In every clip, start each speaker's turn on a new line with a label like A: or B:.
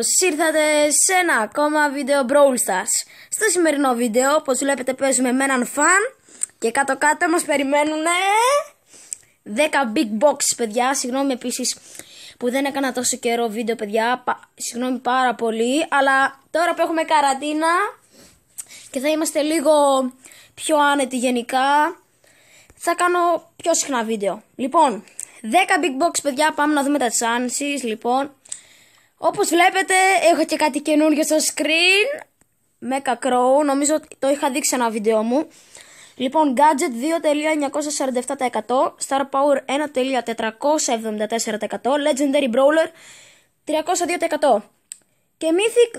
A: καλώς ήρθατε σε ένα ακόμα βίντεο Brawl Stars Στο σημερινό βίντεο όπως βλέπετε παίζουμε με έναν φαν Και κάτω κάτω μας περιμένουν 10 ε, big box παιδιά Συγγνώμη επίσης που δεν έκανα τόσο καιρό βίντεο παιδιά Συγγνώμη πάρα πολύ Αλλά τώρα που έχουμε καραντίνα Και θα είμαστε λίγο πιο άνετοι γενικά Θα κάνω πιο συχνά βίντεο Λοιπόν 10 big box παιδιά πάμε να δούμε τα chances Λοιπόν όπως βλέπετε έχω και κάτι καινούργιο στο screen με κακρό, νομίζω ότι το είχα δείξει ένα βίντεο μου Λοιπόν, gadget 2.947% Star Power 1.474% Legendary Brawler 302% και Mythic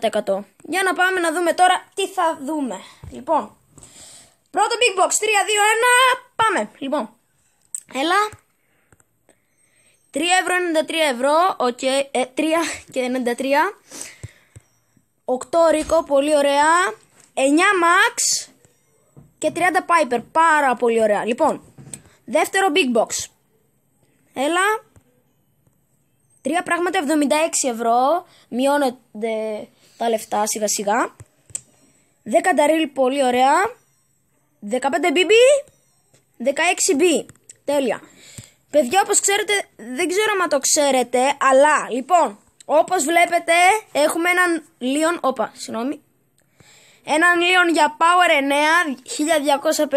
A: 2.614% Για να πάμε να δούμε τώρα τι θα δούμε Λοιπόν, πρώτο Big Box 3, 2, 1, πάμε Λοιπόν, έλα 3 ευρώ 93 ευρώ, οκ, okay, ε, 3 και 93. 8 Ρίκο, πολύ ωραία. 9 Max και 30 Piper, πάρα πολύ ωραία. Λοιπόν, δεύτερο Big Box. Έλα. 3 πράγματα 76 ευρώ, μειώνονται τα λεφτά σιγά σιγά. 10 ταρίλ, πολύ ωραία. 15 BB, 16 B, τέλεια. Παιδιά, όπως ξέρετε, δεν ξέρω αν το ξέρετε, αλλά, λοιπόν, όπως βλέπετε, έχουμε έναν Λίον, όπα, συγγνώμη, έναν Λίον για Power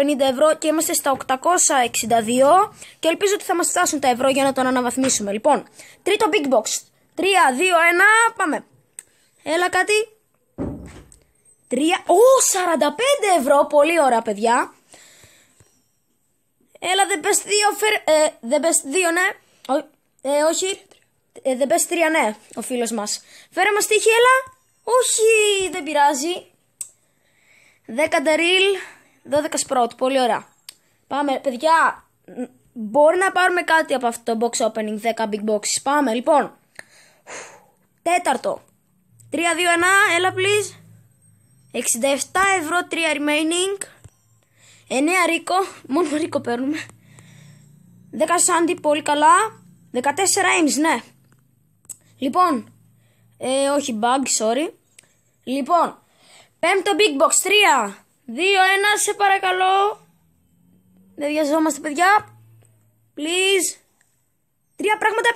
A: 9, 1250 ευρώ και είμαστε στα 862 και ελπίζω ότι θα μας φτάσουν τα ευρώ για να τον αναβαθμίσουμε. Λοιπόν, τρίτο Big Box, 3, 2, 1, πάμε. Έλα κάτι. 3, ω, 45 ευρώ, πολύ ωραία παιδιά. Έλα, δεν πες δύο, φερ... ε, δεν πες δύο, ναι. Ο... Ε, όχι, ε, δεν πες τρία, ναι, ο φίλος μας. Φέρε μας τύχη, έλα. Όχι, δεν πειράζει. 10 ντερίλ, 12 σπρότ, πολύ ωραία. Πάμε, παιδιά, μπορεί να πάρουμε κάτι από αυτό το box opening, 10 big boxes. Πάμε, λοιπόν. Τέταρτο. 3-2-1, έλα please. 67 ευρώ, 3 remaining. 9 ρίκο, μόνο ρίκο παίρνουμε. 10 σάντι, πολύ καλά. 14 aims, ναι. Λοιπόν, ε, όχι bug, sorry. Λοιπόν, πέμπτο big box, 3, 2, 1, σε παρακαλώ. Δεν βιαζόμαστε, παιδιά. Please. 3 πράγματα,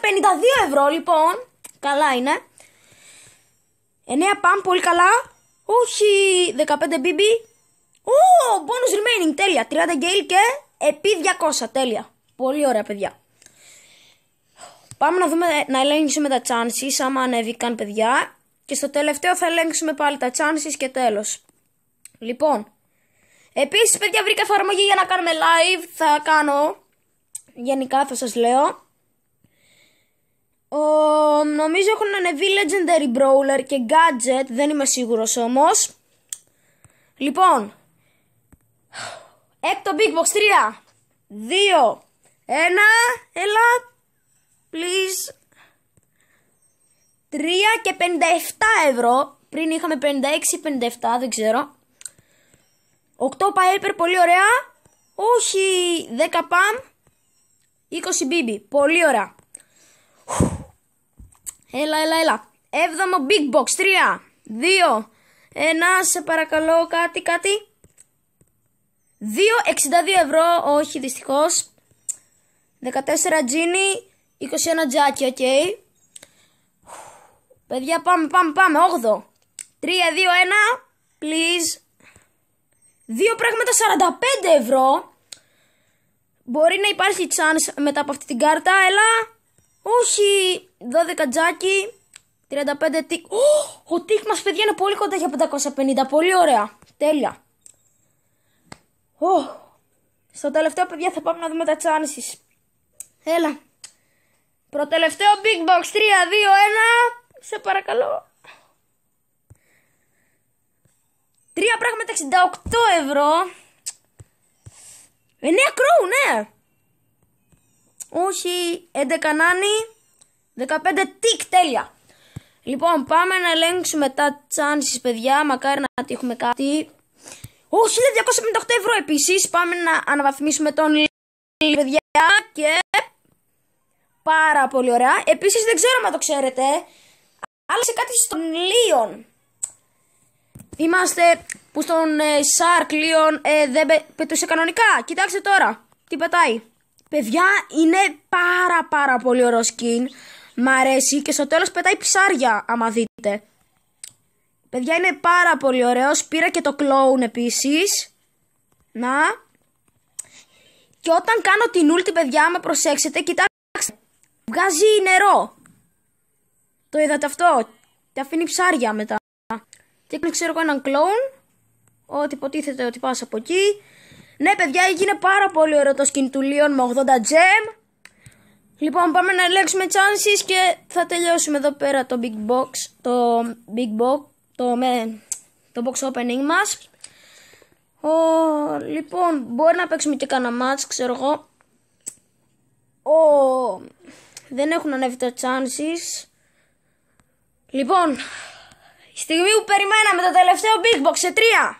A: 52 ευρώ, λοιπόν. Καλά είναι. 9 παμ, πολύ καλά. Όχι, 15 BB. Ω, bonus remaining, τέλεια. 30 gale και επί 200, τέλεια. Πολύ ωραία, παιδιά. Πάμε να δούμε, να ελέγξουμε τα chances, άμα ανέβηκαν, παιδιά. Και στο τελευταίο θα ελέγξουμε πάλι τα chances και τέλος. Λοιπόν, επίσης, παιδιά, βρήκα εφαρμογή για να κάνουμε live. Θα κάνω, γενικά θα σας λέω. Ο, νομίζω έχουν ανεβεί Legendary Brawler και Gadget, δεν είμαι σίγουρος όμως. Λοιπόν, Έκτο Big Box 3, 2, 1, έλα, please. 3 και 57 ευρώ. Πριν είχαμε 56-57, δεν ξέρω. 8 Piper, πολύ ωραία. Όχι, 10 Pam. 20 BB, πολύ ωραία. Έλα, έλα, έλα. 7 Big Box, 3, 2, 1, σε παρακαλώ κάτι, κάτι. 2,62 ευρώ, όχι δυστυχώς. 14 τζίνι, 21 τζάκι, οκ. Παιδιά, πάμε, πάμε, πάμε. 8. 3, 2, 1. Please. Δύο πράγματα 45 ευρώ. Μπορεί να υπάρχει chance μετά από αυτή την κάρτα, αλλά όχι. 12 τζάκι. 35 τικ. Ο τικ μας παιδιά είναι πολύ κοντά για 550. Πολύ ωραία. Τέλεια. Oh. Στο τελευταίο, παιδιά, θα πάμε να δούμε τα chances. Έλα. Προτελευταίο Big Box 3, 2, 1. Σε παρακαλώ. 3 πράγματα 68 ευρώ. 9 κρου, ναι. Όχι, 11 νάνι, 15 τικ, τέλεια. Λοιπόν, πάμε να ελέγξουμε τα chances, παιδιά. Μακάρι να τύχουμε κάτι. Ο 1258 ευρώ επίσης. Πάμε να αναβαθμίσουμε τον λίγο παιδιά και... Πάρα πολύ ωραία. Επίσης δεν ξέρω αν το ξέρετε, αλλά σε κάτι στον Λίον. Είμαστε που στον ε, Σάρκ Λίον ε, δεν πε, πετούσε κανονικά. Κοιτάξτε τώρα τι πετάει. Παιδιά είναι πάρα πάρα πολύ ωραίο σκιν. Μ' αρέσει και στο τέλος πετάει ψάρια άμα δείτε. Παιδιά είναι πάρα πολύ ωραίος. Πήρα και το κλόουν επίσης. Να. Και όταν κάνω την ούλτη παιδιά, με προσέξετε, κοιτάξτε. Βγάζει νερό. Το είδατε αυτό. τα αφήνει ψάρια μετά. Και έκανε ξέρω εγώ έναν κλόουν. Ότι υποτίθεται ότι πας από εκεί. Ναι παιδιά, έγινε πάρα πολύ ωραίο το skin του Leon με 80 gem. Λοιπόν, πάμε να ελέγξουμε chances και θα τελειώσουμε εδώ πέρα το big box. Το big box το, με, το box opening μας. Ο, λοιπόν, μπορεί να παίξουμε και κανένα μάτς, ξέρω εγώ. Ο, δεν έχουν ανέβει τα chances. Λοιπόν, η στιγμή που περιμέναμε το τελευταίο big box σε 3,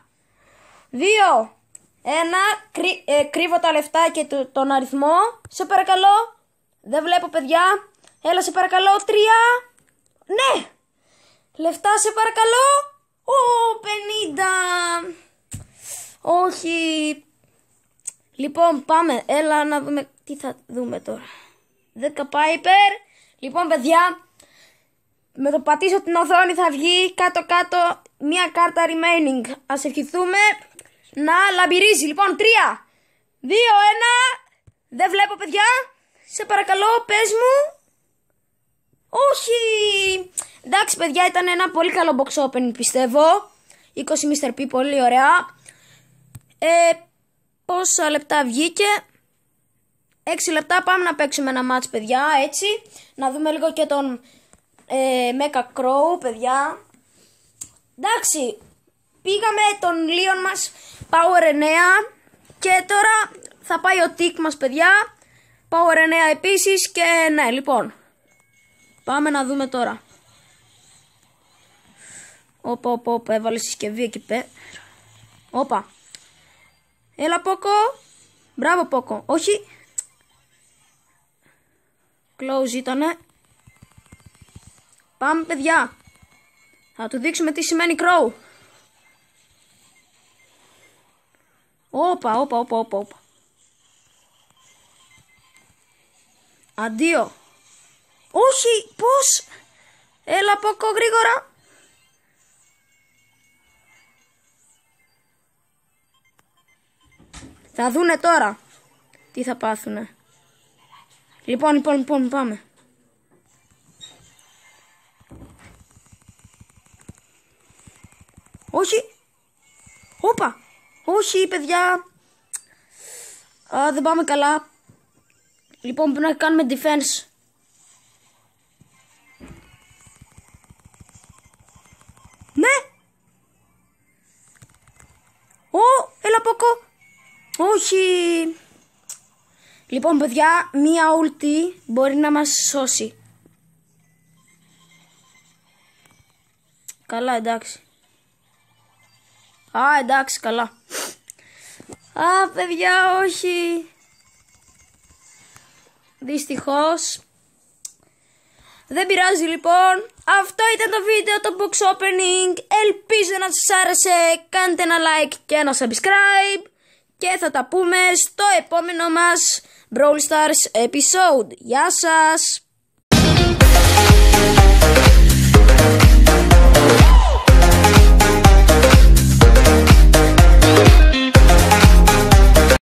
A: 2, 1, κρύ, ε, κρύβω τα λεφτά και τον αριθμό. Σε παρακαλώ, δεν βλέπω παιδιά. Έλα σε παρακαλώ, τρία. ναι! Λεφτά σε παρακαλώ. Ω, 50. Όχι. Λοιπόν, πάμε. Έλα να δούμε τι θα δούμε τώρα. 10 Piper. Λοιπόν, παιδιά, με το πατήσω την οθόνη θα βγει κάτω-κάτω μία κάρτα remaining. Ας ευχηθούμε να λαμπυρίζει. Λοιπόν, 3, 2, 1. Δεν βλέπω, παιδιά. Σε παρακαλώ, πες μου. Όχι. Εντάξει, παιδιά, ήταν ένα πολύ καλό box open πιστεύω. 20 Mr. P, πολύ ωραία. Ε, πόσα λεπτά βγήκε. 6 λεπτά πάμε να παίξουμε ένα μάτς παιδιά έτσι Να δούμε λίγο και τον ε, Mecha Crow παιδιά Εντάξει Πήγαμε τον Leon μας Power 9 Και τώρα θα πάει ο Tick μας παιδιά Power 9 επίσης Και ναι λοιπόν Πάμε να δούμε τώρα Όπα, όπα, όπα, έβαλε συσκευή εκεί πέρα. Όπα. Έλα, Πόκο. Μπράβο, Πόκο. Όχι. Close ήτανε. Πάμε, παιδιά. Θα του δείξουμε τι σημαίνει crow. Όπα, όπα, όπα, όπα, όπα. Αντίο. Όχι, πώς. Έλα, Πόκο, γρήγορα. Θα δούνε τώρα τι θα πάθουνε. Λοιπόν, λοιπόν, λοιπόν, πάμε. Όχι. Όπα. Όχι, παιδιά. Α, δεν πάμε καλά. Λοιπόν, πρέπει να κάνουμε defense. Λοιπόν, παιδιά, μία ουλτι μπορεί να μας σώσει. Καλά, εντάξει. Α, εντάξει, καλά. Α, παιδιά, όχι. Δυστυχώς. Δεν πειράζει λοιπόν. Αυτό ήταν το βίντεο το box opening. Ελπίζω να σας άρεσε. Κάντε ένα like και ένα subscribe και θα τα πούμε στο επόμενο μας Brawl Stars episode. Γεια σας!